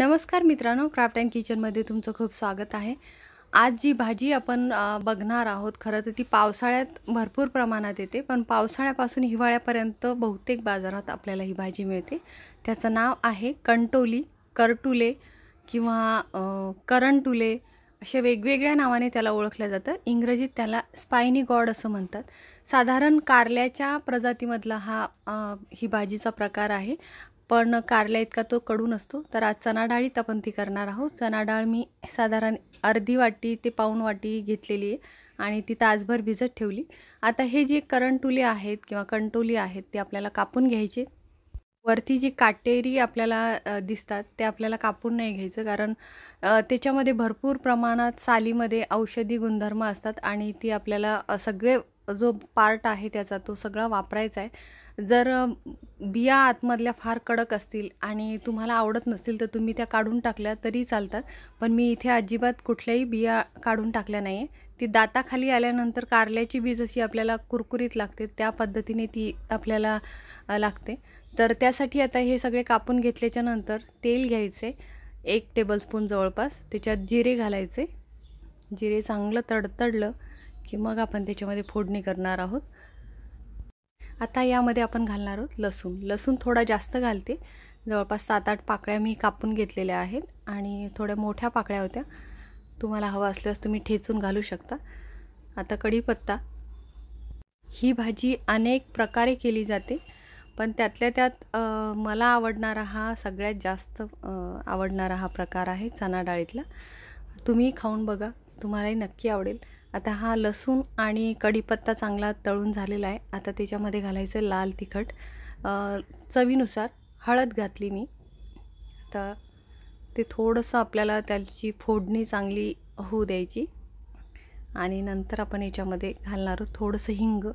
नमस्कार मित्रांनो craft and किचनमध्ये तुमचं खूप स्वागत आहे आज जी भाजी आपण बघणार आहोत खरं तर ती पावसाळ्यात भरपूर प्रमाणात येते पण पावसाळ्यापासून हिवाळ्यापर्यंत बहुतेक बाजारात आपल्याला ही भाजी मिळते त्याचं नाव आहे कंटोली करटुले किंवा करंटुले अशा वेगवेगळ्या नावाने त्याला ओळखलं जातं इंग्रजीत त्याला स्पायनी गॉड असं म्हणतात साधारण कारल्याच्या प्रजातीमधला हा ही भाजीचा प्रकार आहे पण कारल्या इतका तो कडू नसतो तर आज चना डाळीत आपण ती करणार आहोत चणा डाळ मी साधारण अर्धी वाटी ते पाऊन वाटी घेतलेली आहे आणि ती तासभर भिजत ठेवली आता हे जे करंटुले आहेत किंवा कंटोली आहेत ते आपल्याला कापून घ्यायचे वरती जी काटेरी आपल्याला दिसतात ते आपल्याला कापून नाही घ्यायचं कारण त्याच्यामध्ये भरपूर प्रमाणात सालीमध्ये औषधी गुणधर्म असतात आणि ती आपल्याला सगळे जो पार्ट आहे त्याचा तो सगळा वापरायचा आहे जर बिया आतमधल्या फार कडक असतील आणि तुम्हाला आवडत नसतील तर तुम्ही त्या काढून टाकल्या तरी चालतात पण मी इथे अजिबात कुठल्याही बिया काढून टाकल्या नाही ती दाताखाली आल्यानंतर कारल्याची बी जशी आपल्याला कुरकुरीत लागते त्या पद्धतीने ती आपल्याला लागते तर त्यासाठी आता हे सगळे कापून घेतल्याच्यानंतर तेल घ्यायचे एक टेबलस्पून जवळपास त्याच्यात जिरे घालायचे जिरे चांगलं तडतडलं की मग आपण त्याच्यामध्ये फोडणी करणार आहोत आता यामध्ये आपण घालणार आहोत लसूण लसूण थोडा जास्त घालते जवळपास सात आठ पाकळ्या मी कापून घेतलेल्या आहेत आणि थोड्या मोठ्या पाकळ्या होत्या तुम्हाला हवा असल्यास तुम्ही ठेचून घालू शकता आता कढीपत्ता ही भाजी अनेक प्रकारे केली जाते पण त्यातल्या त्यात मला आवडणारा हा सगळ्यात जास्त आवडणारा हा प्रकार आहे चणा डाळीतला तुम्ही खाऊन बघा तुम्हालाही नक्की आवडेल आता हा लसूण आणि कढीपत्ता चांगला तळून झालेला आहे आता त्याच्यामध्ये घालायचं लाल तिखट चवीनुसार हळद घातली मी आता ते थोडंसं आपल्याला त्याची फोडणी चांगली होऊ द्यायची आणि नंतर आपण याच्यामध्ये घालणार थोडंसं हिंग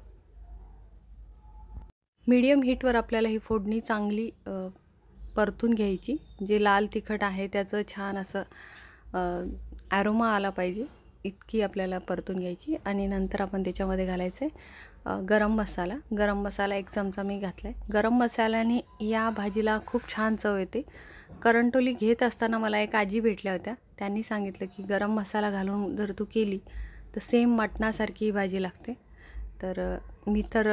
मीडियम हीटवर आपल्याला ही फोडणी चांगली परतून घ्यायची जे लाल तिखट आहे त्याचं छान असं ॲरोमा आला पाहिजे इतकी आपल्याला परतून घ्यायची आणि नंतर आपण त्याच्यामध्ये घालायचं आहे गरम मसाला गरम मसाला एक चमचा मी घातला आहे गरम मसाल्याने या भाजीला खूप छान चव येते करंटोली घेत असताना मला एक आजी भेटल्या होत्या त्यांनी सांगितलं की गरम मसाला घालून जर तू केली तर सेम मटणासारखी ही भाजी लागते तर मी तर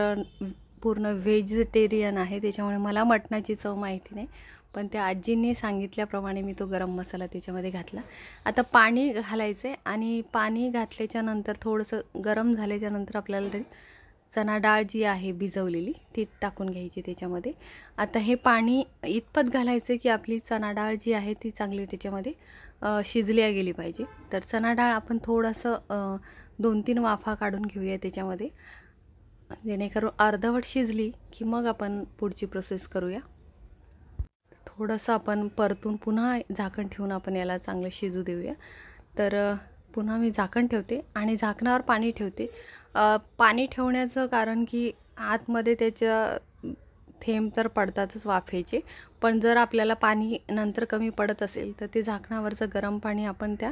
पूर्ण व्हेजिटेरियन आहे त्याच्यामुळे मला मटणाची चव माहिती नाही पण त्या आजींनी सांगितल्याप्रमाणे मी तो गरम मसाला त्याच्यामध्ये घातला आता पाणी घालायचं आहे आणि पाणी घातल्याच्यानंतर थोडंसं गरम झाल्याच्यानंतर आपल्याला चना डाळ जी आहे भिजवलेली ती टाकून घ्यायची त्याच्यामध्ये आता हे पाणी इतपत घालायचं की आपली चणा डाळ जी आहे ती चांगली त्याच्यामध्ये शिजल्या गेली पाहिजे तर चना डाळ आपण थोडंसं दोन तीन वाफा काढून घेऊया त्याच्यामध्ये जेणेकरून अर्धवट शिजली की मग आपण पुढची प्रोसेस करूया थोडंसं आपण परतून पुन्हा झाकण ठेवून आपण याला चांगलं शिजू देऊया तर पुन्हा मी झाकण ठेवते आणि झाकणावर पाणी ठेवते पाणी ठेवण्याचं कारण की आतमध्ये त्याच्या थेंब तर पडतातच वाफेचे पण जर आपल्याला पाणी नंतर कमी पडत असेल तर ते झाकणावरचं गरम पाणी आपण त्या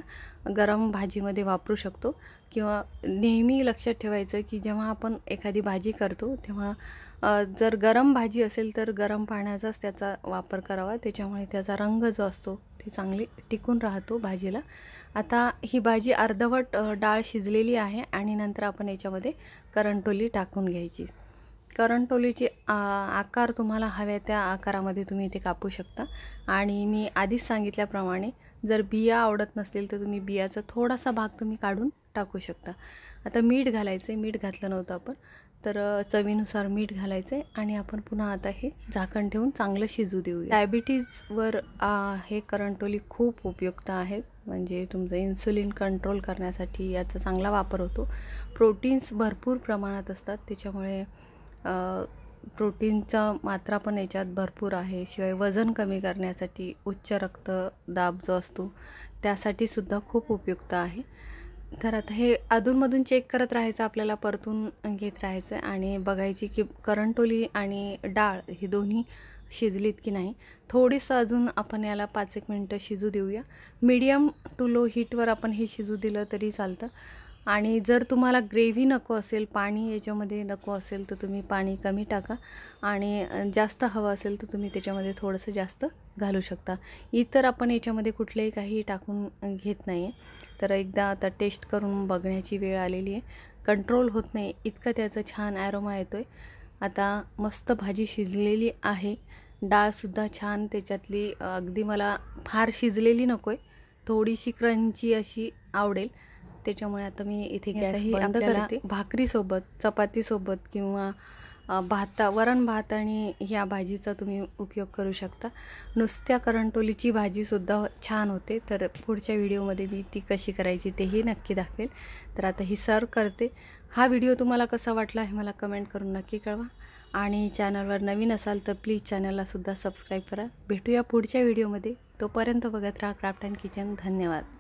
गरम भाजीमध्ये वापरू शकतो किंवा नेहमी लक्षात ठेवायचं की जेव्हा आपण एखादी भाजी करतो तेव्हा जर गरम भाजी असेल तर गरम पाण्याचाच त्याचा वापर करावा त्याच्यामुळे त्याचा रंग जो असतो ते चांगली टिकून राहतो भाजीला आता ही भाजी अर्धवट डाळ शिजलेली आहे आणि नंतर आपण याच्यामध्ये करंटोली टाकून घ्यायची करंटोलीचे आकार तुम्हाला हव्या त्या आकारामध्ये तुम्ही इथे कापू शकता आणि मी आधीच सांगितल्याप्रमाणे जर बिया आवडत नसतील तर तुम्ही बियाचा थोडासा भाग तुम्ही काढून टाकू शकता आता मीठ घालायचं आहे मीठ घातलं नव्हतं आपण तर चवीनुसार मीठ घालायचं आहे आणि आपण पुन्हा आता हे झाकण ठेवून चांगलं शिजू देऊ डायबिटीजवर हे करंटोली खूप उपयुक्त आहेत म्हणजे तुमचं इन्सुलिन कंट्रोल करण्यासाठी याचा चांगला वापर होतो प्रोटीन्स भरपूर प्रमाणात असतात त्याच्यामुळे प्रोटीनचा मात्रा पण याच्यात भरपूर आहे शिवाय वजन कमी करण्यासाठी उच्च रक्तदाब जो असतो त्यासाठी सुद्धा खूप उपयुक्त आहे तर आता हे अधूनमधून चेक करत राहायचं आपल्याला परतून घेत राहायचं आहे आणि बघायची की करंटोली आणि डाळ ही दोन्ही शिजलीत की नाही थोडीसं अजून आपण याला पाच एक मिनटं शिजू देऊया मीडियम टू लो हीटवर आपण हे शिजू दिलं तरी चालतं आणि जर तुम्हाला ग्रेव्ही नको असेल पाणी याच्यामध्ये नको असेल तर तुम्ही पाणी कमी टाका आणि जास्त हवं असेल तर तुम्ही त्याच्यामध्ये थोडंसं जास्त घालू शकता इतर आपण याच्यामध्ये कुठलेही काही टाकून घेत नाही आहे तर एकदा आता टेस्ट करून बघण्याची वेळ आलेली आहे कंट्रोल होत नाही इतका त्याचं छान ॲरोमा येतो आहे आता मस्त भाजी शिजलेली आहे डाळसुद्धा छान त्याच्यातली अगदी मला फार शिजलेली नको आहे थोडीशी क्रंची अशी आवडेल त्याच्यामुळे आता मी इथे गॅस बंद करते भाकरीसोबत चपातीसोबत किंवा भाता वरण भात आणि ह्या भाजीचा तुम्ही उपयोग करू शकता नुसत्या करंटोलीची भाजीसुद्धा छान होते तर पुढच्या व्हिडिओमध्ये मी ती कशी करायची तेही नक्की दाखवेल तर आता ही सर्व करते हा व्हिडिओ तुम्हाला कसा वाटला हे मला कमेंट करून नक्की कळवा आणि चॅनलवर नवीन असाल तर प्लीज चॅनललासुद्धा सबस्क्राईब करा भेटूया पुढच्या व्हिडिओमध्ये तोपर्यंत बघत राहा क्राफ्ट अँड किचन धन्यवाद